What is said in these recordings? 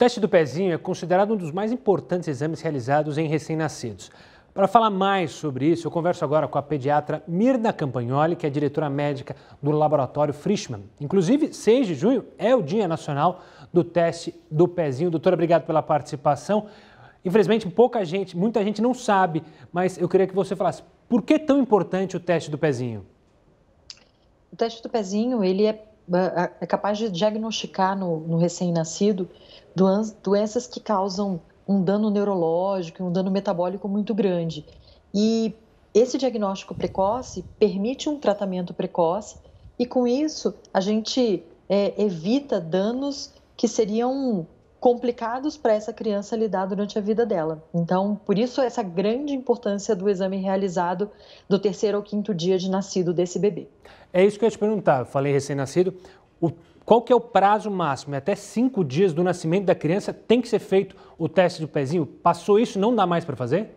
teste do pezinho é considerado um dos mais importantes exames realizados em recém-nascidos. Para falar mais sobre isso, eu converso agora com a pediatra Mirna Campagnoli, que é diretora médica do laboratório Frischmann. Inclusive, 6 de junho é o Dia Nacional do Teste do Pezinho. Doutora, obrigado pela participação. Infelizmente, pouca gente, muita gente não sabe, mas eu queria que você falasse por que é tão importante o teste do pezinho? O teste do pezinho, ele é é capaz de diagnosticar no, no recém-nascido doenças que causam um dano neurológico, um dano metabólico muito grande. E esse diagnóstico precoce permite um tratamento precoce e com isso a gente é, evita danos que seriam complicados para essa criança lidar durante a vida dela. Então, por isso essa grande importância do exame realizado do terceiro ou quinto dia de nascido desse bebê. É isso que eu ia te perguntar. Eu falei recém-nascido. qual que é o prazo máximo? É até cinco dias do nascimento da criança tem que ser feito o teste do pezinho? Passou isso, não dá mais para fazer?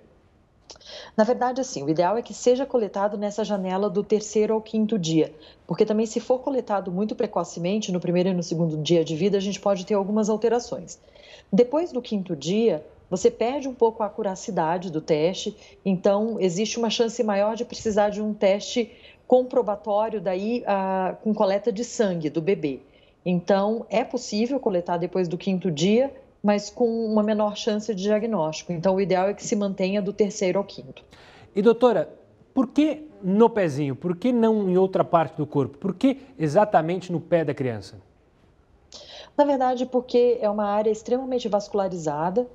Na verdade, assim, o ideal é que seja coletado nessa janela do terceiro ao quinto dia, porque também se for coletado muito precocemente, no primeiro e no segundo dia de vida, a gente pode ter algumas alterações. Depois do quinto dia, você perde um pouco a acuracidade do teste, então existe uma chance maior de precisar de um teste comprobatório daí a, ah, com coleta de sangue do bebê. Então, é possível coletar depois do quinto dia, mas com uma menor chance de diagnóstico. Então, o ideal é que se mantenha do terceiro ao quinto. E doutora, por que no pezinho? Por que não em outra parte do corpo? Por que exatamente no pé da criança? Na verdade, porque é uma área extremamente vascularizada,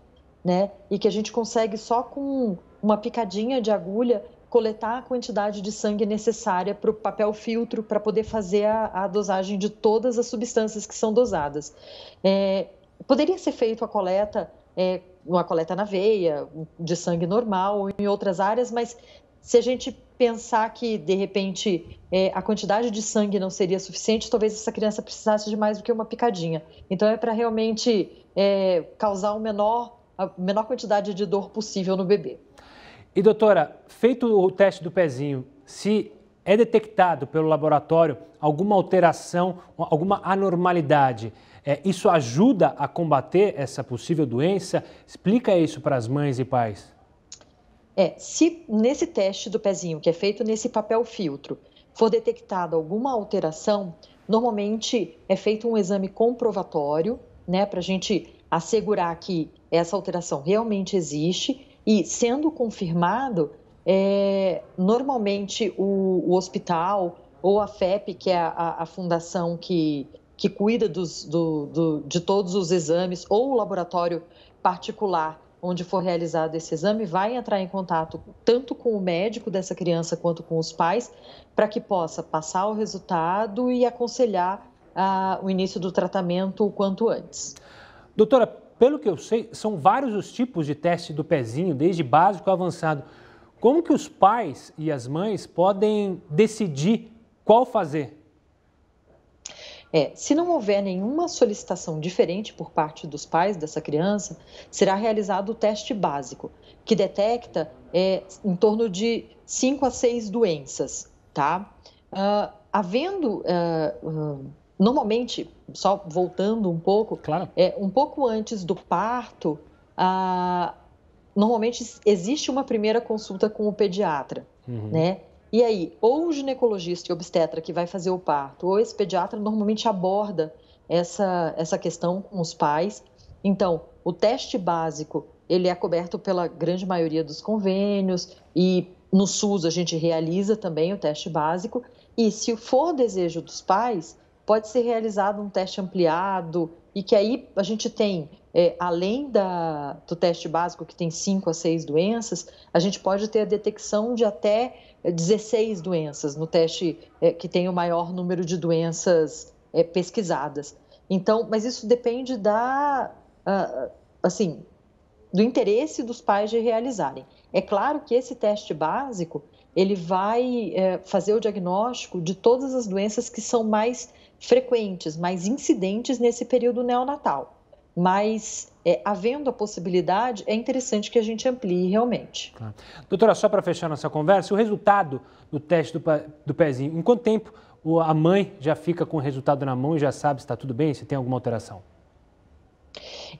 né? E que a gente consegue só com uma picadinha de agulha coletar a quantidade de sangue necessária para o papel filtro para poder fazer a, a, dosagem de todas as substâncias que são dosadas. É, poderia ser feito a coleta, é, uma coleta na veia, de sangue normal ou em outras áreas, mas se a gente pensar que, de repente, é, a quantidade de sangue não seria suficiente, talvez essa criança precisasse de mais do que uma picadinha. Então, é para realmente é, causar o menor, a menor quantidade de dor possível no bebê. E, doutora, feito o teste do pezinho, se é detectado pelo laboratório alguma alteração, alguma anormalidade, é, isso ajuda a combater essa possível doença? Explica isso para as mães e pais. É, se nesse teste do pezinho, que é feito nesse papel filtro, for detectada alguma alteração, normalmente é feito um exame comprovatório, né, para a gente assegurar que essa alteração realmente existe e, sendo confirmado, é, normalmente o, o, hospital ou a FEP, que é a, a fundação que, que cuida dos, do, do, de todos os exames, ou o laboratório particular onde for realizado esse exame, vai entrar em contato tanto com o médico dessa criança quanto com os pais, para que possa passar o resultado e aconselhar ah, o início do tratamento o quanto antes. Doutora, pelo que eu sei, são vários os tipos de teste do pezinho, desde básico a avançado. Como que os pais e as mães podem decidir qual fazer? É, se não houver nenhuma solicitação diferente por parte dos pais dessa criança, será realizado o teste básico, que detecta é, em torno de 5 a 6 doenças, tá? Uh, havendo, uh, uh, normalmente, só voltando um pouco, claro. é, um pouco antes do parto, a normalmente existe uma primeira consulta com o pediatra, uhum. né? E aí, ou o ginecologista e obstetra que vai fazer o parto, ou esse pediatra normalmente aborda essa, essa questão com os pais. Então, o teste básico, ele é coberto pela grande maioria dos convênios e no SUS a gente realiza também o teste básico. E se for desejo dos pais, pode ser realizado um teste ampliado e que aí a gente tem é, além da, do teste básico, que tem 5 a 6 doenças, a gente pode ter a detecção de até 16 doenças no teste é, que tem o maior número de doenças é, pesquisadas. Então, mas isso depende da, uh, assim, do interesse dos pais de realizarem. É claro que esse teste básico ele vai é, fazer o diagnóstico de todas as doenças que são mais frequentes, mais incidentes nesse período neonatal mas é, havendo a possibilidade, é interessante que a gente amplie realmente. Tá. Doutora, só para fechar nossa conversa, o resultado do teste do, do pezinho, em quanto tempo a mãe já fica com o resultado na mão e já sabe se está tudo bem, se tem alguma alteração?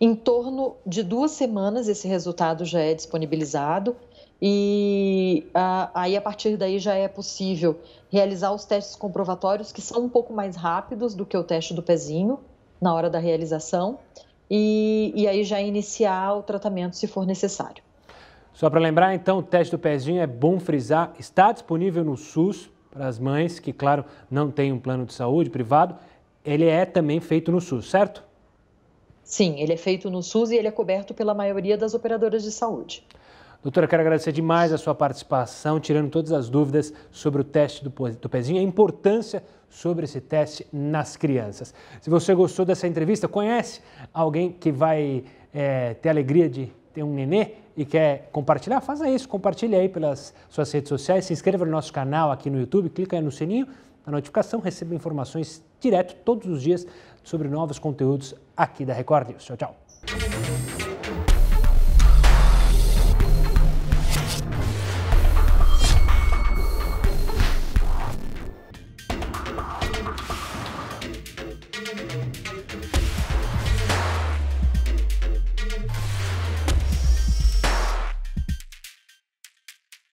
Em torno de duas semanas, esse resultado já é disponibilizado. E ah, aí, a partir daí, já é possível realizar os testes comprovatórios, que são um pouco mais rápidos do que o teste do pezinho, na hora da realização e, e aí já iniciar o tratamento se for necessário. Só para lembrar, então, o teste do pezinho é bom frisar, está disponível no SUS para as mães que, claro, não têm um plano de saúde privado. Ele é também feito no SUS, certo? Sim, ele é feito no SUS e ele é coberto pela maioria das operadoras de saúde. Doutora, quero agradecer demais a sua participação, tirando todas as dúvidas sobre o teste do pezinho a importância sobre esse teste nas crianças. Se você gostou dessa entrevista, conhece alguém que vai é, ter a alegria de ter um nenê e quer compartilhar, faça isso, compartilhe aí pelas suas redes sociais, se inscreva no nosso canal aqui no YouTube, clica aí no sininho a notificação, receba informações direto todos os dias sobre novos conteúdos aqui da Record News. Tchau, tchau.